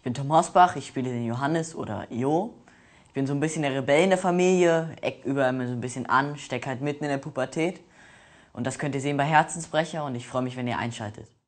Ich bin Tom Hosbach, ich spiele den Johannes oder Jo. Ich bin so ein bisschen der Rebell in der Familie, eck überall immer so ein bisschen an, steck halt mitten in der Pubertät. Und das könnt ihr sehen bei Herzensbrecher und ich freue mich, wenn ihr einschaltet.